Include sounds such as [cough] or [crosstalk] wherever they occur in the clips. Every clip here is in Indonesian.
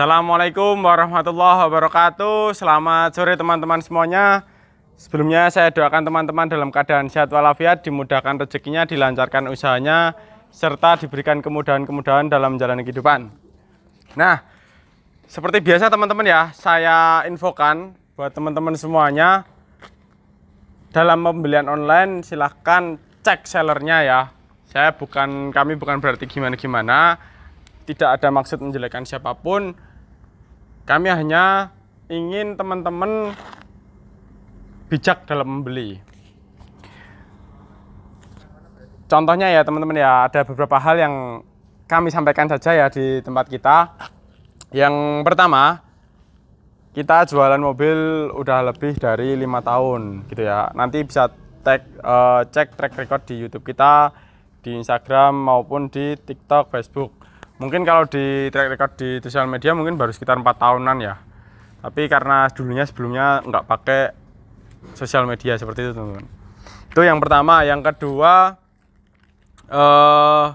Assalamualaikum warahmatullahi wabarakatuh Selamat sore teman-teman semuanya Sebelumnya saya doakan teman-teman dalam keadaan sehat walafiat Dimudahkan rezekinya, dilancarkan usahanya Serta diberikan kemudahan-kemudahan dalam menjalani kehidupan Nah, seperti biasa teman-teman ya Saya infokan buat teman-teman semuanya Dalam pembelian online silahkan cek sellernya ya Saya bukan, kami bukan berarti gimana-gimana tidak ada maksud menjelekkan siapapun kami hanya ingin teman-teman bijak dalam membeli contohnya ya teman-teman ya ada beberapa hal yang kami sampaikan saja ya di tempat kita yang pertama kita jualan mobil udah lebih dari lima tahun gitu ya nanti bisa tag, uh, cek track record di YouTube kita di Instagram maupun di TikTok Facebook mungkin kalau di track record di sosial media mungkin baru sekitar empat tahunan ya tapi karena dulunya sebelumnya nggak pakai sosial media seperti itu teman-teman itu yang pertama yang kedua eh,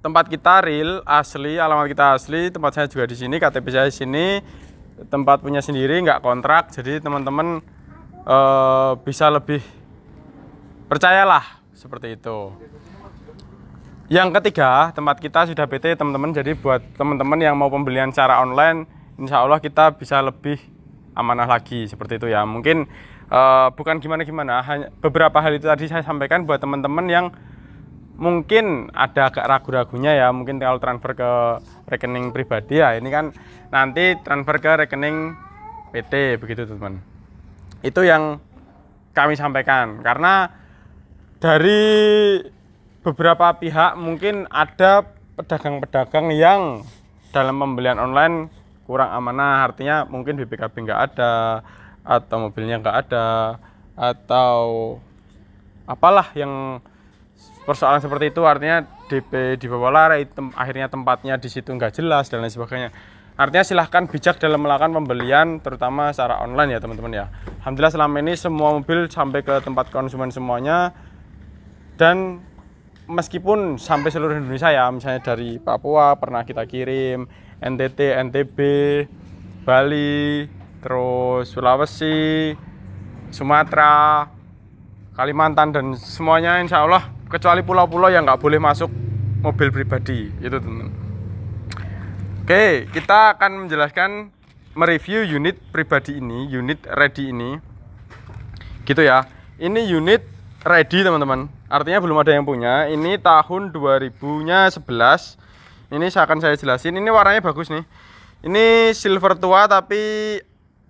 tempat kita real asli alamat kita asli tempat saya juga di sini KTP saya di sini tempat punya sendiri nggak kontrak jadi teman-teman eh, bisa lebih percayalah seperti itu yang ketiga, tempat kita sudah PT teman-teman. Jadi buat teman-teman yang mau pembelian secara online, insya Allah kita bisa lebih amanah lagi seperti itu ya. Mungkin uh, bukan gimana-gimana, hanya beberapa hal itu tadi saya sampaikan buat teman-teman yang mungkin ada agak ragu-ragunya ya. Mungkin kalau transfer ke rekening pribadi ya, ini kan nanti transfer ke rekening PT begitu teman. Itu yang kami sampaikan karena dari beberapa pihak mungkin ada pedagang-pedagang yang dalam pembelian online kurang amanah artinya mungkin BPKB nggak ada atau mobilnya nggak ada atau apalah yang persoalan seperti itu artinya DP di bawah lara tem akhirnya tempatnya di situ nggak jelas dan lain sebagainya artinya silahkan bijak dalam melakukan pembelian terutama secara online ya teman-teman ya Alhamdulillah selama ini semua mobil sampai ke tempat konsumen semuanya dan meskipun sampai seluruh Indonesia ya, misalnya dari Papua pernah kita kirim, NTT, NTB, Bali, terus Sulawesi, Sumatera, Kalimantan dan semuanya insya Allah kecuali pulau-pulau yang nggak boleh masuk mobil pribadi itu teman. Oke, kita akan menjelaskan mereview unit pribadi ini, unit ready ini. Gitu ya. Ini unit ready teman-teman artinya belum ada yang punya ini tahun 2011 ini saya ini akan saya jelasin ini warnanya bagus nih ini silver tua tapi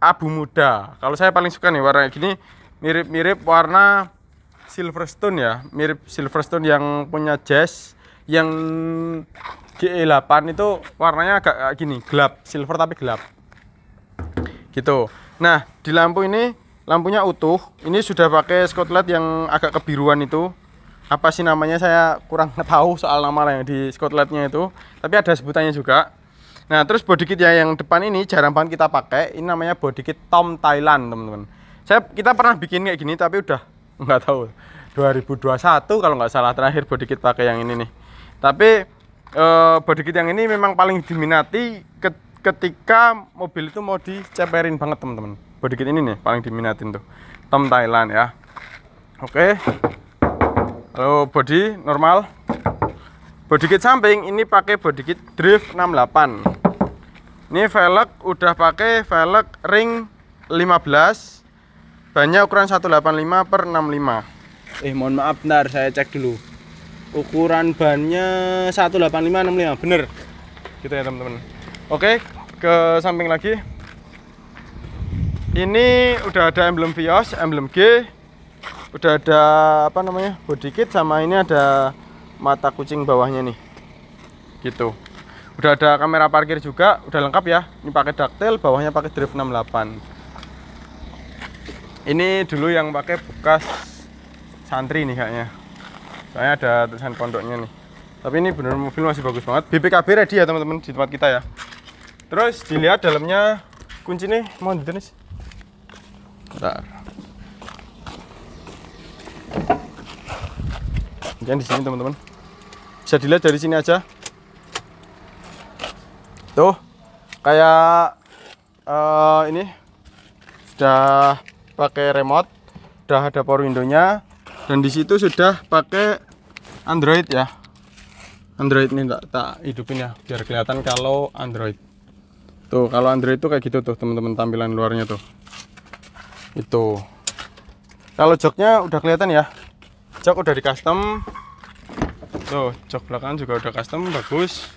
abu muda kalau saya paling suka nih warna gini mirip-mirip warna silverstone ya mirip silverstone yang punya jazz yang GE8 itu warnanya agak gini gelap silver tapi gelap gitu nah di lampu ini lampunya utuh ini sudah pakai scotlet yang agak kebiruan itu apa sih namanya saya kurang [laughs] tahu soal nama yang di skotletnya itu tapi ada sebutannya juga nah terus body kit ya yang depan ini jarang banget kita pakai ini namanya body kit Tom Thailand teman-teman saya kita pernah bikin kayak gini tapi udah [laughs] nggak tahu 2021 kalau nggak salah terakhir body kit pakai yang ini nih tapi eh, body kit yang ini memang paling diminati ketika mobil itu mau diceperin banget teman-teman body kit ini nih paling diminatin tuh Tom Thailand ya oke okay. Lalu body normal. Body kit samping ini pakai body kit drift 68. Ini velg udah pakai velg ring 15. Bannya ukuran 185 per 65. Eh mohon maaf bentar saya cek dulu. Ukuran bannya 185 65 bener. Gitu ya teman-teman. Oke, ke samping lagi. Ini udah ada emblem Vios, emblem G, udah ada apa namanya body kit sama ini ada mata kucing bawahnya nih gitu udah ada kamera parkir juga udah lengkap ya ini pakai daktil bawahnya pakai drift 68 ini dulu yang pakai bekas santri nih kayaknya saya ada tulisan pondoknya nih tapi ini bener mobil masih bagus banget BPKB ready ya teman-teman di tempat kita ya terus dilihat dalamnya kuncinya mau ditenis bentar Mungkin di sini teman-teman. Bisa dilihat dari sini aja. Tuh, kayak uh, ini sudah pakai remote, sudah ada power window-nya dan di situ sudah pakai Android ya. Android ini tak tak hidupin ya biar kelihatan kalau Android. Tuh, kalau Android itu kayak gitu tuh teman-teman tampilan luarnya tuh. Itu. Kalau joknya udah kelihatan ya jok udah di custom tuh jok belakang juga udah custom bagus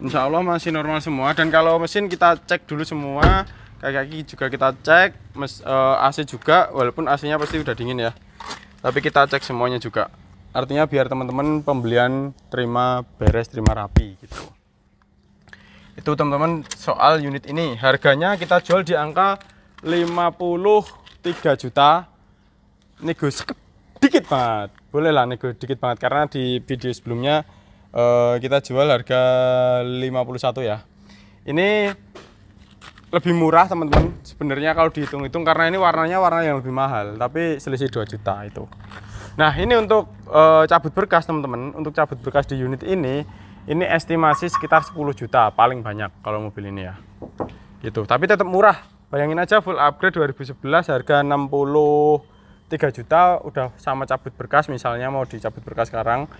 Insya Allah masih normal semua dan kalau mesin kita cek dulu semua kaki-kaki juga kita cek mes, uh, eh, AC juga walaupun AC nya pasti udah dingin ya tapi kita cek semuanya juga artinya biar teman-teman pembelian terima beres terima rapi gitu itu teman-teman soal unit ini harganya kita jual di angka 53 juta nego sedikit banget boleh lah nego dikit banget karena di video sebelumnya uh, kita jual harga 51 ya ini lebih murah teman-teman sebenarnya kalau dihitung-hitung karena ini warnanya warna yang lebih mahal tapi selisih 2 juta itu nah ini untuk uh, cabut berkas teman-teman untuk cabut berkas di unit ini ini estimasi sekitar 10 juta paling banyak kalau mobil ini ya gitu tapi tetap murah bayangin aja full upgrade 2011 harga 60 3 juta udah sama cabut berkas misalnya mau dicabut berkas sekarang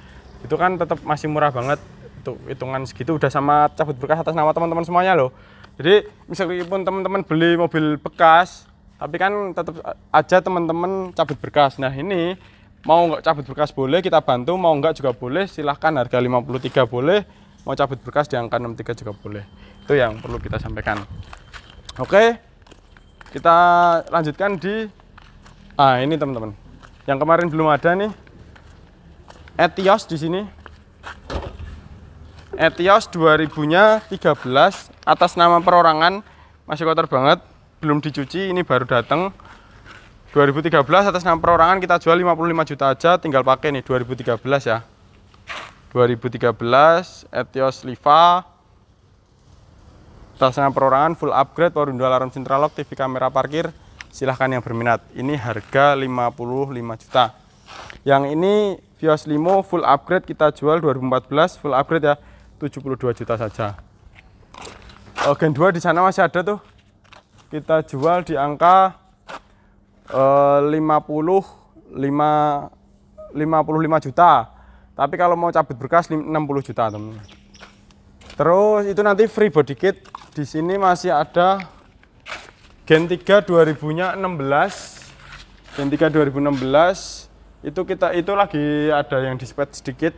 itu kan tetap masih murah banget untuk hitungan segitu udah sama cabut berkas atas nama teman-teman semuanya loh jadi meskipun teman-teman beli mobil bekas tapi kan tetap aja teman-teman cabut berkas nah ini mau nggak cabut berkas boleh kita bantu mau nggak juga boleh silahkan harga 53 boleh mau cabut berkas di angka 63 juga boleh itu yang perlu kita sampaikan oke kita lanjutkan di Ah, ini teman-teman. Yang kemarin belum ada nih. Etios di sini. Etios 2000-nya 13 atas nama perorangan. Masih kotor banget, belum dicuci, ini baru datang. 2013 atas nama perorangan kita jual 55 juta aja, tinggal pakai nih 2013 ya. 2013 Etios Liva atas nama perorangan full upgrade power alarm central lock TV kamera parkir silahkan yang berminat ini harga 55 juta yang ini Vios Limo full upgrade kita jual 2014 full upgrade ya 72 juta saja oh, Gen 2 di sana masih ada tuh kita jual di angka uh, 50 5 55 juta tapi kalau mau cabut berkas 60 juta teman terus itu nanti free body kit di sini masih ada Gen 3 2000-nya 16. Gen 3 2016 itu kita itu lagi ada yang dispet sedikit.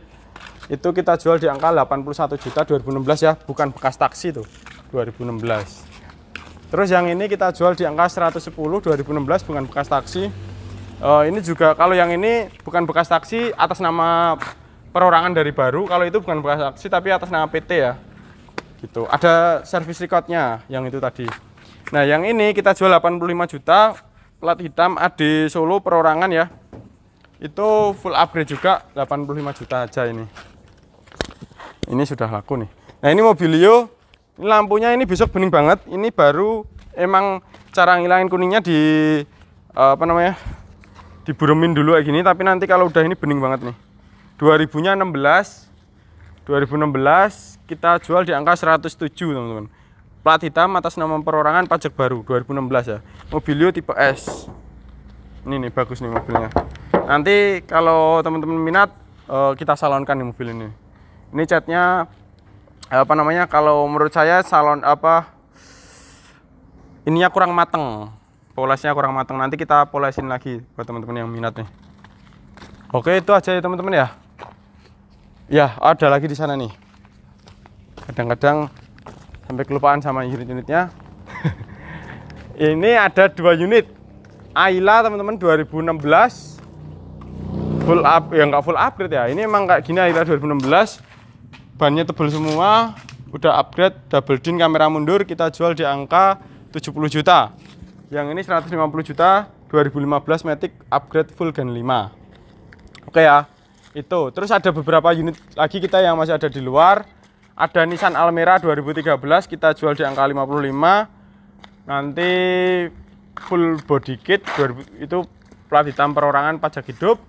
Itu kita jual di angka 81 juta 2016 ya, bukan bekas taksi tuh. 2016. Terus yang ini kita jual di angka 110 2016 bukan bekas taksi. Uh, ini juga kalau yang ini bukan bekas taksi atas nama perorangan dari baru, kalau itu bukan bekas taksi tapi atas nama PT ya. Gitu. Ada service recordnya yang itu tadi. Nah, yang ini kita jual 85 juta, plat hitam AD Solo perorangan ya. Itu full upgrade juga 85 juta aja ini. Ini sudah laku nih. Nah, ini Mobilio. Ini lampunya ini besok bening banget. Ini baru emang cara ngilangin kuningnya di eh, apa namanya? Diburumin dulu kayak gini tapi nanti kalau udah ini bening banget nih 2000 nya 16 2016 kita jual di angka 107 teman-teman plat hitam atas nama perorangan pajak baru 2016 ya mobilio tipe S ini nih bagus nih mobilnya nanti kalau teman-teman minat uh, kita salonkan nih mobil ini ini catnya apa namanya kalau menurut saya salon apa ininya kurang mateng polesnya kurang mateng nanti kita polesin lagi buat teman-teman yang minat nih oke itu aja ya teman-teman ya ya ada lagi di sana nih kadang-kadang sampai kelupaan sama unit-unitnya [laughs] ini ada dua unit Ayla teman-teman 2016 full up ya nggak full upgrade ya ini emang kayak gini Ayla 2016 bannya tebel semua udah upgrade double din kamera mundur kita jual di angka 70 juta yang ini 150 juta 2015 Matic upgrade full Gen 5 oke ya itu terus ada beberapa unit lagi kita yang masih ada di luar ada Nissan Almera 2013 kita jual di angka 55 nanti full body kit 2000, itu plat hitam perorangan pajak hidup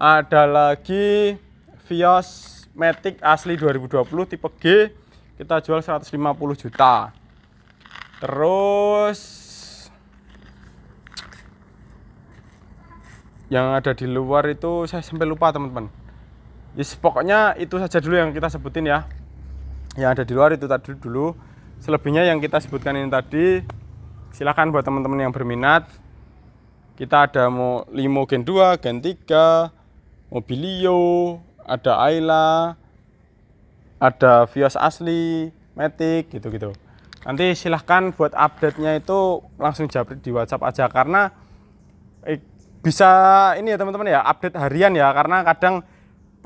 ada lagi Vios Matic asli 2020 tipe G kita jual 150 juta terus yang ada di luar itu saya sampai lupa teman-teman yes, pokoknya itu saja dulu yang kita sebutin ya yang ada di luar itu tadi dulu selebihnya yang kita sebutkan ini tadi silahkan buat teman-teman yang berminat kita ada mau limo gen 2 gen 3 mobilio ada Ayla ada Vios asli Matic gitu-gitu nanti silahkan buat update-nya itu langsung jabrik di WhatsApp aja karena eh, bisa ini ya teman-teman ya update harian ya karena kadang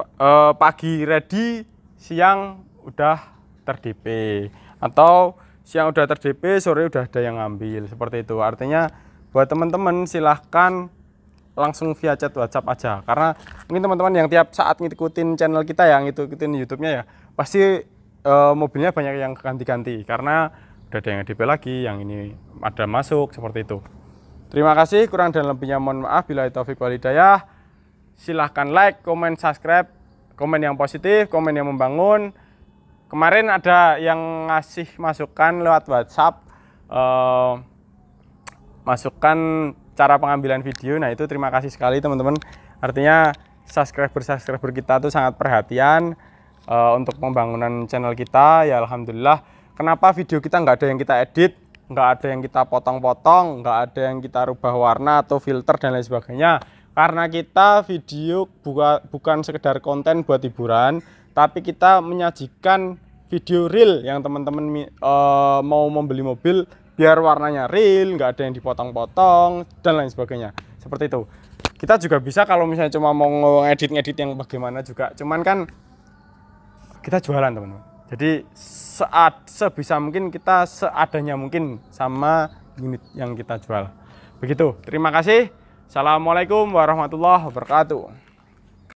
eh, pagi ready siang udah terdp atau siang udah terdp sore udah ada yang ngambil seperti itu artinya buat teman-teman silahkan langsung via chat WhatsApp aja karena mungkin teman-teman yang tiap saat ngikutin channel kita yang itu ngikutin YouTube-nya ya pasti e, mobilnya banyak yang ganti-ganti karena udah ada yang DP lagi yang ini ada masuk seperti itu terima kasih kurang dan lebihnya mohon maaf bila itu taufik walidayah silahkan like, komen, subscribe komen yang positif, komen yang membangun kemarin ada yang ngasih masukan lewat WhatsApp uh, masukan cara pengambilan video nah itu terima kasih sekali teman-teman artinya subscriber subscriber kita tuh sangat perhatian uh, untuk pembangunan channel kita ya alhamdulillah kenapa video kita nggak ada yang kita edit nggak ada yang kita potong-potong nggak ada yang kita rubah warna atau filter dan lain sebagainya karena kita video buka, bukan sekedar konten buat hiburan tapi kita menyajikan video real yang teman-teman uh, mau membeli mobil biar warnanya real, nggak ada yang dipotong-potong dan lain sebagainya. Seperti itu. Kita juga bisa kalau misalnya cuma mau ngedit-ngedit yang bagaimana juga. Cuman kan kita jualan, teman-teman. Jadi saat sebisa mungkin kita seadanya mungkin sama unit yang kita jual. Begitu. Terima kasih. Assalamualaikum warahmatullahi wabarakatuh.